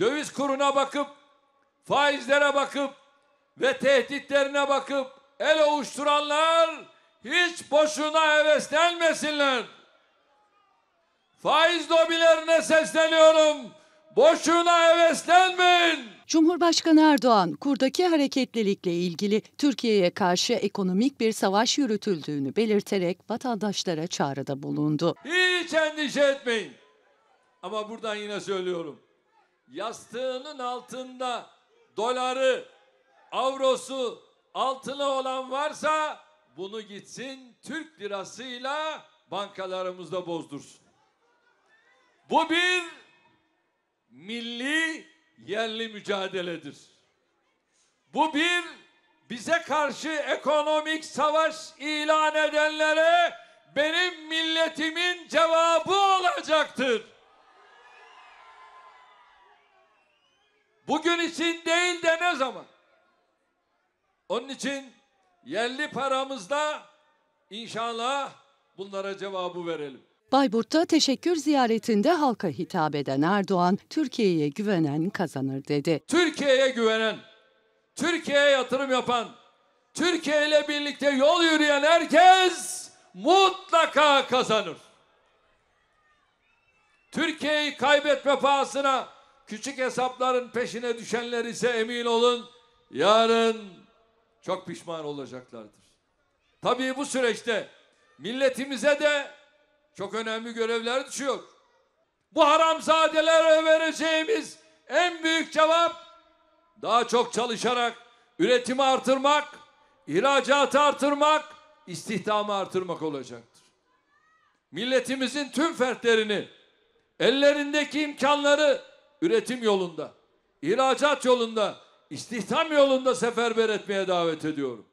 döviz kuruna bakıp, faizlere bakıp ve tehditlerine bakıp el ovuşturanlar hiç boşuna heveslenmesinler. Faiz lobilerine sesleniyorum. Boşuna heveslenmeyin. Cumhurbaşkanı Erdoğan, kurdaki hareketlilikle ilgili Türkiye'ye karşı ekonomik bir savaş yürütüldüğünü belirterek vatandaşlara çağrıda bulundu. Hiç endişe etmeyin. Ama buradan yine söylüyorum yastığının altında doları, avrosu, altını olan varsa bunu gitsin Türk lirasıyla bankalarımızda bozdursun. Bu bir milli yerli mücadeledir. Bu bir bize karşı ekonomik savaş ilan edenlere benim milletimin cevabı olacaktır. Bugün için değil de ne zaman? Onun için yerli paramızda inşallah bunlara cevabı verelim. Bayburt'ta teşekkür ziyaretinde halka hitap eden Erdoğan, Türkiye'ye güvenen kazanır dedi. Türkiye'ye güvenen, Türkiye'ye yatırım yapan, Türkiye ile birlikte yol yürüyen herkes mutlaka kazanır. Türkiye'yi kaybetme pahasına Küçük hesapların peşine düşenler ise emin olun yarın çok pişman olacaklardır. Tabii bu süreçte milletimize de çok önemli görevler düşüyor. Bu haramzadelere vereceğimiz en büyük cevap daha çok çalışarak üretimi artırmak, ihracatı artırmak, istihdamı artırmak olacaktır. Milletimizin tüm fertlerini, ellerindeki imkanları üretim yolunda, ihracat yolunda, istihdam yolunda seferber etmeye davet ediyorum.